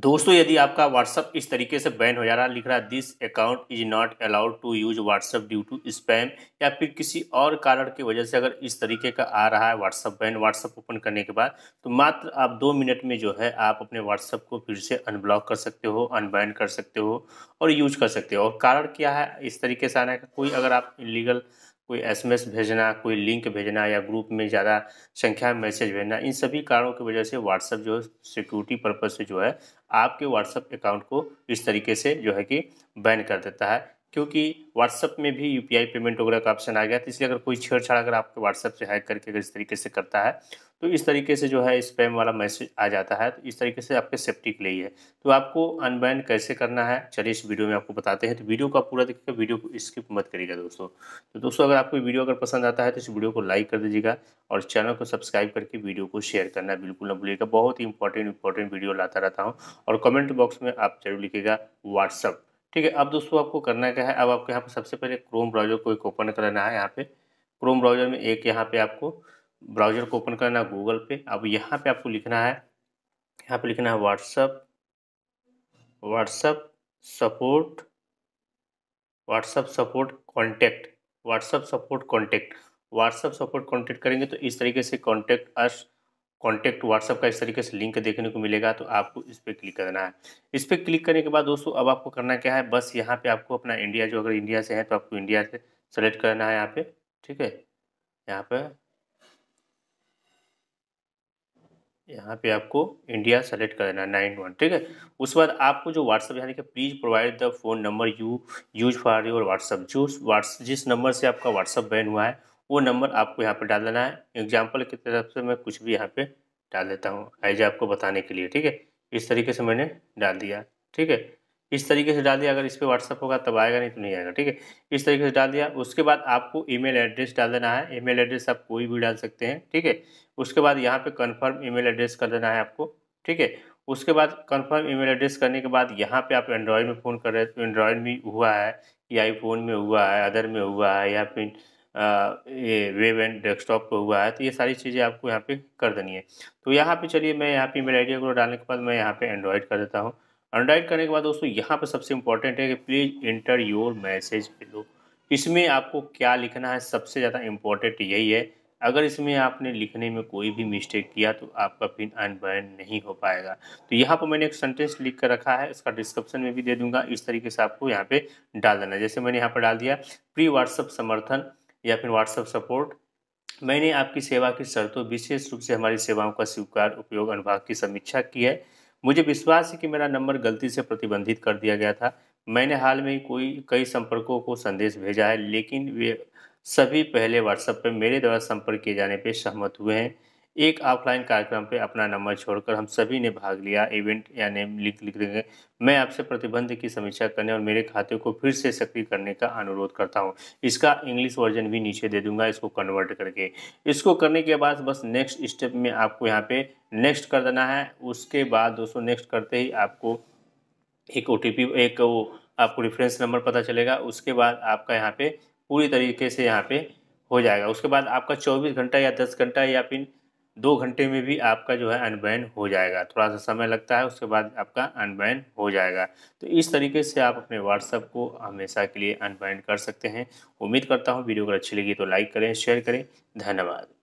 दोस्तों यदि आपका व्हाट्सअप इस तरीके से बैन हो जा रहा लिख रहा this account is not allowed to use WhatsApp due to spam या फिर किसी और कारण की वजह से अगर इस तरीके का आ रहा है व्हाट्सअप बैन व्हाट्सअप ओपन करने के बाद तो मात्र आप दो मिनट में जो है आप अपने व्हाट्सअप को फिर से अनब्लॉक कर सकते हो अनबैन कर सकते हो और यूज कर सकते हो और कारण क्या है इस तरीके से आने का कोई अगर आप इलीगल कोई एसएमएस भेजना कोई लिंक भेजना या ग्रुप में ज़्यादा संख्या में मैसेज भेजना इन सभी कारणों की वजह से व्हाट्सअप जो है सिक्योरिटी पर्पज़ से जो है आपके व्हाट्सअप अकाउंट को इस तरीके से जो है कि बैन कर देता है क्योंकि व्हाट्सअप में भी यू पेमेंट वगैरह का ऑप्शन आ गया तो इसलिए अगर कोई छेड़छाड़ अगर आपके व्हाट्सअप से हैक करके अगर इस तरीके से करता है तो इस तरीके से जो है स्पैम वाला मैसेज आ जाता है तो इस तरीके से आपके सेफ्टी के लिए है तो आपको अनबैन कैसे करना है चलिए इस वीडियो में आपको बताते हैं तो वीडियो का पूरा देखिएगा वीडियो को स्किप मत करिएगा दोस्तों तो दोस्तों अगर आपको वीडियो अगर पसंद आता है तो इस वीडियो को लाइक कर दीजिएगा और चैनल को सब्सक्राइब करके वीडियो को शेयर करना बिल्कुल ना भूलिएगा बहुत ही इंपॉर्टेंट इंपॉर्टेंट वीडियो लाता रहता हूँ और कमेंट बॉक्स में आप जरूर लिखिएगा व्हाट्सअप ठीक है अब दोस्तों आपको करना क्या है अब आपको यहाँ पर सबसे पहले क्रोम ब्राउजर को एक ओपन करना है यहाँ पे क्रोम ब्राउजर में एक यहाँ पे आपको ब्राउजर को ओपन करना है गूगल पे अब यहाँ पे आपको लिखना है यहाँ पे लिखना है WhatsApp WhatsApp support WhatsApp support contact WhatsApp support contact WhatsApp support contact करेंगे तो इस तरीके से कॉन्टैक्ट अर्स कॉन्टैक्ट व्हाट्सअप का इस तरीके से लिंक देखने को मिलेगा तो आपको इस पर क्लिक करना है इस पर क्लिक करने के बाद दोस्तों अब आपको करना क्या है बस यहाँ पे आपको अपना इंडिया जो अगर इंडिया से है तो आपको इंडिया से सेलेक्ट करना है यहाँ पे ठीक है यहाँ पे यहाँ पे आपको इंडिया सेलेक्ट देना है नाइन वन ठीक है उसके बाद आपको जो व्हाट्सअप यहाँ देखिए please provide the phone number you use for your WhatsApp जो व्हाट्स जिस नंबर से आपका व्हाट्सअप बैन हुआ है वो नंबर आपको यहाँ पे डाल देना है एग्जाम्पल की तरफ से मैं कुछ भी यहाँ पे डाल देता हूँ आइज आपको बताने के लिए ठीक है इस तरीके से मैंने डाल दिया ठीक है इस तरीके से डाल दिया अगर इस पर व्हाट्सअप होगा तब आएगा नहीं तो नहीं आएगा ठीक है इस तरीके से डाल दिया उसके बाद आपको ईमेल एड्रेस डाल देना है ईमेल एड्रेस आप कोई भी डाल सकते हैं ठीक है उसके बाद यहाँ पे कंफर्म ईमेल एड्रेस कर देना है आपको ठीक है उसके बाद कंफर्म ईमेल एड्रेस करने के बाद यहाँ पर आप एंड्रॉयड में फ़ोन कर रहे हैं तो एंड्रॉयड में हुआ है या आईफोन में हुआ है अदर में हुआ है या फिर ये वेब एंड डेस्कटॉप पर हुआ है तो ये सारी चीज़ें आपको यहाँ पे कर देनी है तो यहाँ पे चलिए मैं यहाँ पे मेरे आइडिया को डालने के बाद मैं यहाँ पे एंड्रॉयड कर देता हूँ एंड्रॉयड करने के बाद दोस्तों यहाँ पे सबसे इम्पॉर्टेंट है कि please enter your message below इसमें आपको क्या लिखना है सबसे ज़्यादा इम्पोर्टेंट यही है अगर इसमें आपने लिखने में कोई भी मिस्टेक किया तो आपका पिन अनबैन नहीं हो पाएगा तो यहाँ पर मैंने एक सेंटेंस लिख कर रखा है इसका डिस्क्रिप्शन में भी दे दूंगा इस तरीके से आपको यहाँ पे डाल देना जैसे मैंने यहाँ पर डाल दिया प्री व्हाट्सअप समर्थन या फिर व्हाट्सएप सपोर्ट मैंने आपकी सेवा की शर्तों विशेष रूप से हमारी सेवाओं का स्वीकार उपयोग अनुभाग की समीक्षा की है मुझे विश्वास है कि मेरा नंबर गलती से प्रतिबंधित कर दिया गया था मैंने हाल में ही कोई कई संपर्कों को संदेश भेजा है लेकिन वे सभी पहले व्हाट्सएप पर मेरे द्वारा संपर्क किए जाने पर सहमत हुए हैं एक ऑफलाइन कार्यक्रम पे अपना नंबर छोड़कर हम सभी ने भाग लिया इवेंट या नेम लिख लिख देंगे मैं आपसे प्रतिबंध की समीक्षा करने और मेरे खाते को फिर से सक्रिय करने का अनुरोध करता हूँ इसका इंग्लिश वर्जन भी नीचे दे दूंगा इसको कन्वर्ट करके इसको करने के बाद बस नेक्स्ट स्टेप में आपको यहाँ पे नेक्स्ट कर देना है उसके बाद दोस्तों नेक्स्ट करते ही आपको एक ओ एक वो आपको रेफरेंस नंबर पता चलेगा उसके बाद आपका यहाँ पे पूरी तरीके से यहाँ पे हो जाएगा उसके बाद आपका 24 घंटा या 10 घंटा या फिर दो घंटे में भी आपका जो है अनबैन हो जाएगा थोड़ा सा समय लगता है उसके बाद आपका अनबैन हो जाएगा तो इस तरीके से आप अपने व्हाट्सअप को हमेशा के लिए अनबैन कर सकते हैं उम्मीद करता हूँ वीडियो अगर अच्छी लगी तो लाइक करें शेयर करें धन्यवाद